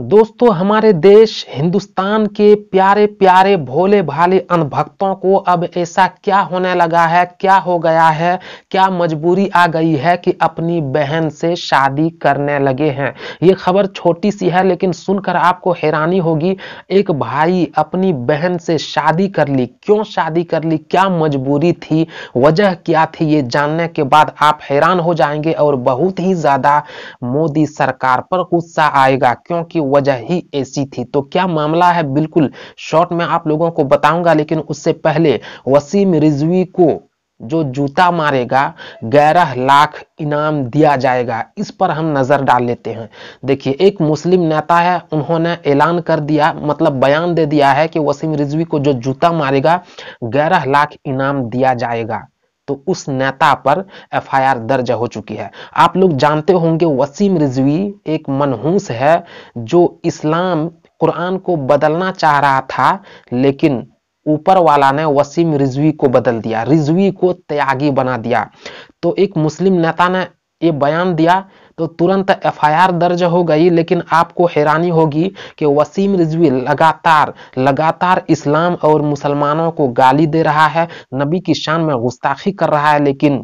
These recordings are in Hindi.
दोस्तों हमारे देश हिंदुस्तान के प्यारे प्यारे भोले भाले अनभक्तों को अब ऐसा क्या होने लगा है क्या हो गया है क्या मजबूरी आ गई है कि अपनी बहन से शादी करने लगे हैं ये खबर छोटी सी है लेकिन सुनकर आपको हैरानी होगी एक भाई अपनी बहन से शादी कर ली क्यों शादी कर ली क्या मजबूरी थी वजह क्या थी ये जानने के बाद आप हैरान हो जाएंगे और बहुत ही ज़्यादा मोदी सरकार पर गुस्सा आएगा क्योंकि वजह ही ऐसी थी तो क्या मामला है बिल्कुल शॉर्ट में आप लोगों को बताऊंगा लेकिन उससे पहले वसीम रिजवी को जो जूता मारेगा ग्यारह लाख इनाम दिया जाएगा इस पर हम नज़र डाल लेते हैं देखिए एक मुस्लिम नेता है उन्होंने ऐलान कर दिया मतलब बयान दे दिया है कि वसीम रिजवी को जो जूता मारेगा ग्यारह लाख इनाम दिया जाएगा तो उस नेता पर एफआईआर दर्ज हो चुकी है आप लोग जानते होंगे वसीम रिजवी एक मनहूस है जो इस्लाम कुरान को बदलना चाह रहा था लेकिन ऊपर वाला ने वसीम रिजवी को बदल दिया रिजवी को त्यागी बना दिया तो एक मुस्लिम नेता ने ये बयान दिया तो तुरंत एफआईआर दर्ज हो गई लेकिन आपको हैरानी होगी कि वसीम रिजवी लगातार लगातार इस्लाम और मुसलमानों को गाली दे रहा है नबी की शान में गुस्ताखी कर रहा है लेकिन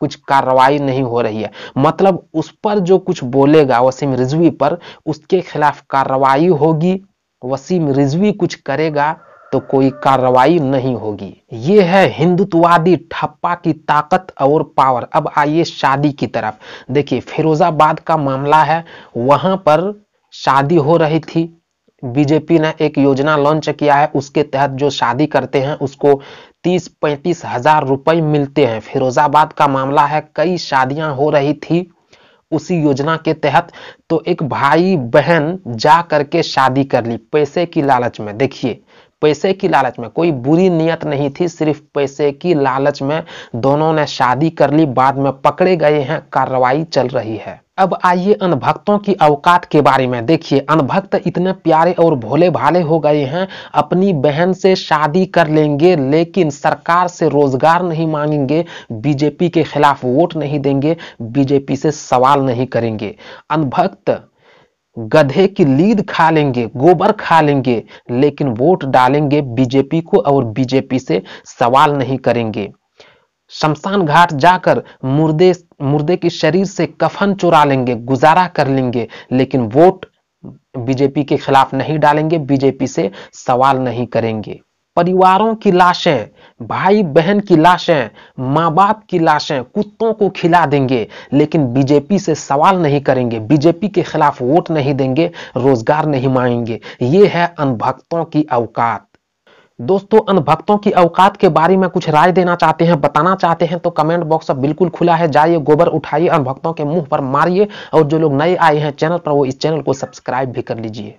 कुछ कार्रवाई नहीं हो रही है मतलब उस पर जो कुछ बोलेगा वसीम रिजवी पर उसके खिलाफ कार्रवाई होगी वसीम रिजवी कुछ करेगा तो कोई कार्रवाई नहीं होगी ये है हिंदुत्ववादी ठप्पा की ताकत और पावर अब आइए शादी की तरफ देखिए फिरोजाबाद का मामला है वहां पर शादी हो रही थी बीजेपी ने एक योजना लॉन्च किया है उसके तहत जो शादी करते हैं उसको तीस पैंतीस हजार रुपए मिलते हैं फिरोजाबाद का मामला है कई शादियां हो रही थी उसी योजना के तहत तो एक भाई बहन जा करके शादी कर ली पैसे की लालच में देखिए पैसे की लालच में कोई बुरी नीयत नहीं थी सिर्फ पैसे की लालच में दोनों ने शादी कर ली बाद में पकड़े गए हैं कार्रवाई चल रही है अब आइए अनभक्तों की अवकात के बारे में देखिए अनभक्त इतने प्यारे और भोले भाले हो गए हैं अपनी बहन से शादी कर लेंगे लेकिन सरकार से रोजगार नहीं मांगेंगे बीजेपी के खिलाफ वोट नहीं देंगे बीजेपी से सवाल नहीं करेंगे अनभक्त गधे की लीद खा लेंगे गोबर खा लेंगे लेकिन वोट डालेंगे बीजेपी को और बीजेपी से सवाल नहीं करेंगे शमशान घाट जाकर मुर्दे मुर्दे के शरीर से कफन चुरा लेंगे गुजारा कर लेंगे लेकिन वोट बीजेपी के खिलाफ नहीं डालेंगे बीजेपी से सवाल नहीं करेंगे परिवारों की लाशें भाई बहन की लाशें माँ बाप की लाशें कुत्तों को खिला देंगे लेकिन बीजेपी से सवाल नहीं करेंगे बीजेपी के खिलाफ वोट नहीं देंगे रोजगार नहीं मांगेंगे ये है अनभक्तों की अवकात दोस्तों अनभक्तों की अवकात के बारे में कुछ राय देना चाहते हैं बताना चाहते हैं तो कमेंट बॉक्स अब बिल्कुल खुला है जाइए गोबर उठाइए अनभक्तों के मुंह पर मारिए और जो लोग नए आए हैं चैनल पर वो इस चैनल को सब्सक्राइब भी कर लीजिए